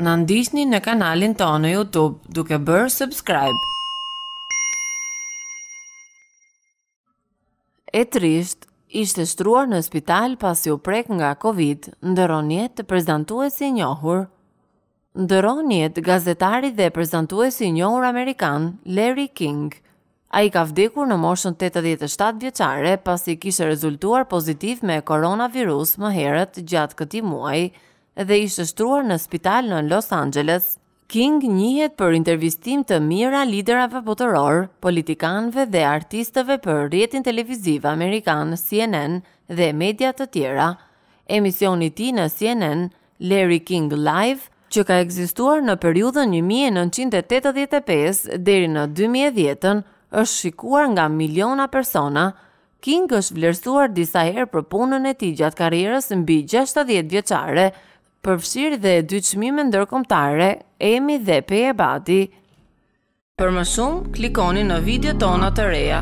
në ndishtni në kanalin të në YouTube duke bërë subscribe. E trisht, ishte shtruar në spital pas ju prek nga Covid, ndëronjet të prezentu e si njohur. Ndëronjet gazetari dhe prezentu e si njohur Amerikan, Larry King, A i ka vdekur në moshën 87 vjeqare pas i kishe rezultuar pozitiv me koronavirus më herët gjatë këti muaj, dhe ishte shtruar në spital në Los Angeles. King njihet për intervistim të mira liderave botëror, politikanëve dhe artistëve për rjetin televiziv Amerikan, CNN dhe mediat të tjera. Emisioni ti në CNN, Larry King Live, që ka egzistuar në periudën 1985 deri në 2010, është shikuar nga miliona persona. King është vlerësuar disa herë për punën e ti gjatë karierës në bi 60 vjeqare, përfësirë dhe dy të ndërkomtare, emi dhe pe e badi. Për më shumë, klikoni në video tona të reja.